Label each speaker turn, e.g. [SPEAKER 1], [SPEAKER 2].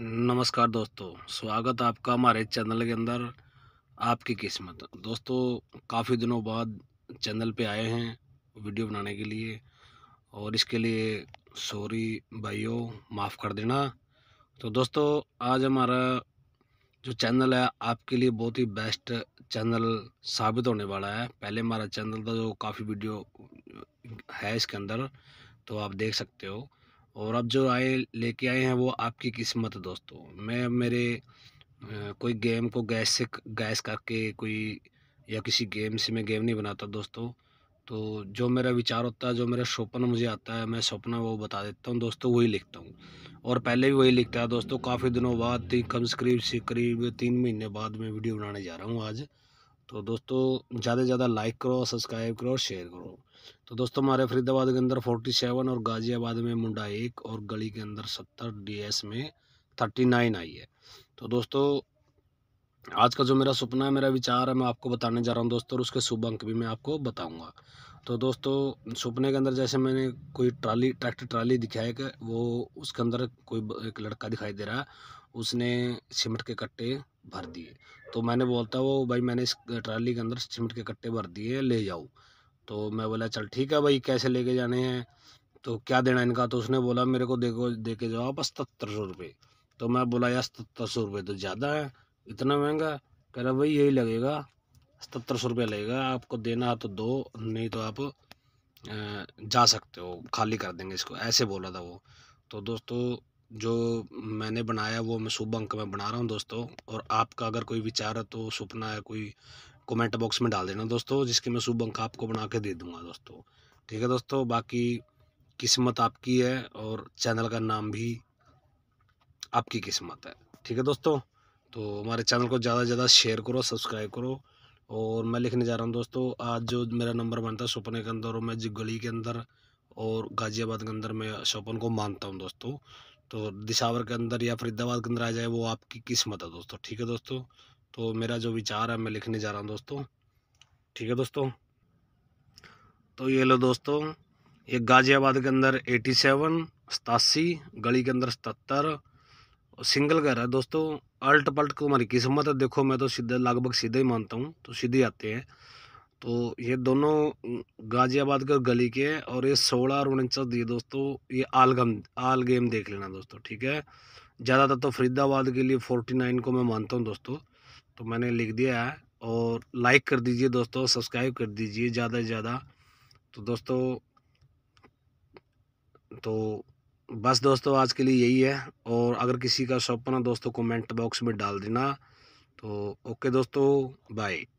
[SPEAKER 1] नमस्कार दोस्तों स्वागत आपका हमारे चैनल के अंदर आपकी किस्मत दोस्तों काफ़ी दिनों बाद चैनल पे आए हैं वीडियो बनाने के लिए और इसके लिए सॉरी भाइयों माफ़ कर देना तो दोस्तों आज हमारा जो चैनल है आपके लिए बहुत ही बेस्ट चैनल साबित होने वाला है पहले हमारा चैनल था जो काफ़ी वीडियो है इसके अंदर तो आप देख सकते हो और अब जो आए लेके आए हैं वो आपकी किस्मत दोस्तों मैं मेरे कोई गेम को गैस से गैस करके कोई या किसी गेम से मैं गेम नहीं बनाता दोस्तों तो जो मेरा विचार होता है जो मेरा सपना मुझे आता है मैं सपना वो बता देता हूँ दोस्तों वही लिखता हूँ और पहले भी वही लिखता है दोस्तों काफ़ी दिनों बाद थी कम से करीब से करीब तीन महीने बाद मैं वीडियो बनाने जा रहा हूँ आज तो दोस्तों ज़्यादा से ज़्यादा लाइक करो सब्सक्राइब करो और शेयर करो तो दोस्तों हमारे फरीदाबाद के अंदर फोर्टी सेवन और गाज़ियाबाद में मुंडा एक और गली के अंदर सत्तर डीएस में थर्टी नाइन आई है तो दोस्तों आज का जो मेरा सपना है मेरा विचार है मैं आपको बताने जा रहा हूँ दोस्तों और उसके शुभ अंक भी मैं आपको बताऊँगा तो दोस्तों सपने के अंदर जैसे मैंने कोई ट्राली ट्रैक्टर ट्राली दिखाया है वो उसके अंदर कोई एक लड़का दिखाई दे रहा है उसने सीमट के कट्टे भर दिए तो मैंने बोलता वो भाई मैंने इस ट्राली के अंदर सीमेंट के कट्टे भर दिए ले जाऊँ तो मैं बोला चल ठीक है भाई कैसे लेके जाने हैं तो क्या देना इनका तो उसने बोला मेरे को देखो दे के जाओ आप सतर सौ रुपये तो मैं बोला यार सतर सौ रुपये तो ज़्यादा है इतना महंगा कह रहा भाई यही लगेगा सतर सौ रुपये लगेगा आपको देना तो दो नहीं तो आप जा सकते हो खाली कर देंगे इसको ऐसे बोला था वो तो दोस्तों जो मैंने बनाया वो मैं शुभ अंक में बना रहा हूँ दोस्तों और आपका अगर कोई विचार है तो सपना है कोई कमेंट बॉक्स में डाल देना दोस्तों जिसके मैं शुभ अंक आपको बना के दे दूंगा दोस्तों ठीक है दोस्तों बाकी किस्मत आपकी है और चैनल का नाम भी आपकी किस्मत है ठीक है दोस्तों तो हमारे चैनल को ज़्यादा से ज़्यादा शेयर करो सब्सक्राइब करो और मैं लिखने जा रहा हूँ दोस्तों आज जो मेरा नंबर बनता है सपने के अंदर और मैं गली के अंदर और गाज़ियाबाद के अंदर मैं सपन को मानता हूँ दोस्तों तो दिशावर के अंदर या फरीदाबाद के अंदर आ जाए वो आपकी किस्मत है दोस्तों ठीक है दोस्तों तो मेरा जो विचार है मैं लिखने जा रहा हूँ दोस्तों ठीक है दोस्तों तो ये लो दोस्तों ये गाज़ियाबाद के अंदर एटी सेवन सतासी गली के अंदर सतर सिंगल घर है दोस्तों अल्ट पल्ट को हमारी किस्मत है देखो मैं तो सीधे लगभग सीधे ही मानता हूँ तो सीधे आते हैं तो ये दोनों गाज़ियाबाद के गली के हैं और ये सोलह और उनचास दिए दोस्तों ये आल गम आल गेम देख लेना दोस्तों ठीक है ज़्यादातर तो फरीदाबाद के लिए फोर्टी नाइन को मैं मानता हूँ दोस्तों तो मैंने लिख दिया है और लाइक कर दीजिए दोस्तों सब्सक्राइब कर दीजिए ज़्यादा से ज़्यादा तो दोस्तों तो बस दोस्तों आज के लिए यही है और अगर किसी का सपना दोस्तों कमेंट बॉक्स में डाल देना तो ओके दोस्तों बाय